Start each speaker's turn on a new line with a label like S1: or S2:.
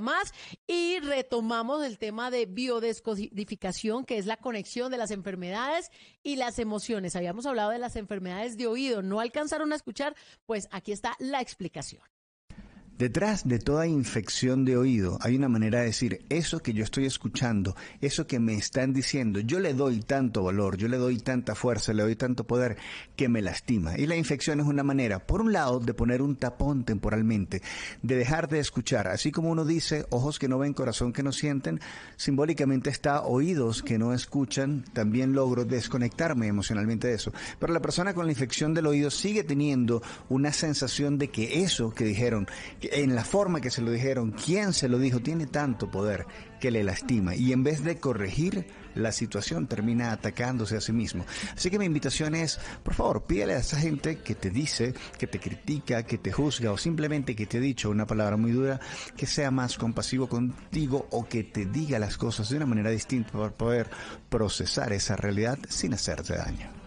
S1: más y retomamos el tema de biodescodificación, que es la conexión de las enfermedades y las emociones. Habíamos hablado de las enfermedades de oído, no alcanzaron a escuchar, pues aquí está la explicación.
S2: Detrás de toda infección de oído hay una manera de decir, eso que yo estoy escuchando, eso que me están diciendo, yo le doy tanto valor, yo le doy tanta fuerza, le doy tanto poder que me lastima. Y la infección es una manera, por un lado, de poner un tapón temporalmente, de dejar de escuchar. Así como uno dice, ojos que no ven, corazón que no sienten, simbólicamente está oídos que no escuchan, también logro desconectarme emocionalmente de eso. Pero la persona con la infección del oído sigue teniendo una sensación de que eso que dijeron, que en la forma que se lo dijeron, quién se lo dijo, tiene tanto poder que le lastima y en vez de corregir la situación termina atacándose a sí mismo. Así que mi invitación es, por favor, pídele a esa gente que te dice, que te critica, que te juzga o simplemente que te ha dicho una palabra muy dura, que sea más compasivo contigo o que te diga las cosas de una manera distinta para poder procesar esa realidad sin hacerte daño.